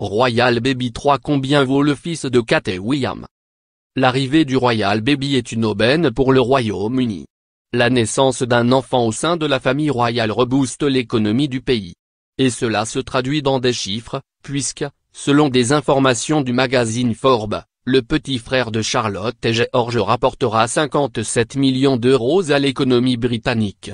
Royal Baby 3 Combien vaut le fils de Kate et William L'arrivée du Royal Baby est une aubaine pour le Royaume-Uni. La naissance d'un enfant au sein de la famille royale rebooste l'économie du pays. Et cela se traduit dans des chiffres, puisque, selon des informations du magazine Forbes, le petit frère de Charlotte et George rapportera 57 millions d'euros à l'économie britannique.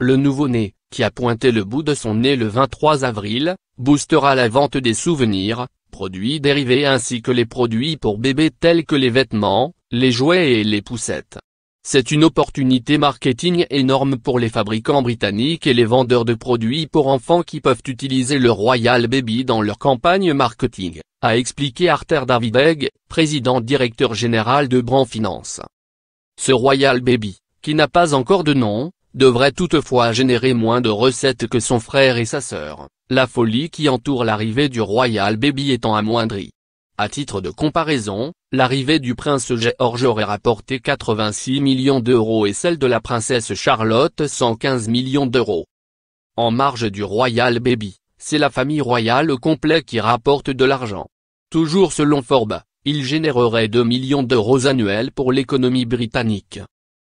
Le nouveau-né, qui a pointé le bout de son nez le 23 avril, boostera la vente des souvenirs, produits dérivés ainsi que les produits pour bébés tels que les vêtements, les jouets et les poussettes. C'est une opportunité marketing énorme pour les fabricants britanniques et les vendeurs de produits pour enfants qui peuvent utiliser le Royal Baby dans leur campagne marketing, a expliqué Arthur Davideg, président directeur général de Brand Finance. Ce Royal Baby, qui n'a pas encore de nom, devrait toutefois générer moins de recettes que son frère et sa sœur, la folie qui entoure l'arrivée du Royal Baby étant amoindrie. À titre de comparaison, l'arrivée du prince George aurait rapporté 86 millions d'euros et celle de la princesse Charlotte 115 millions d'euros. En marge du Royal Baby, c'est la famille royale au complet qui rapporte de l'argent. Toujours selon Forbes, il générerait 2 millions d'euros annuels pour l'économie britannique.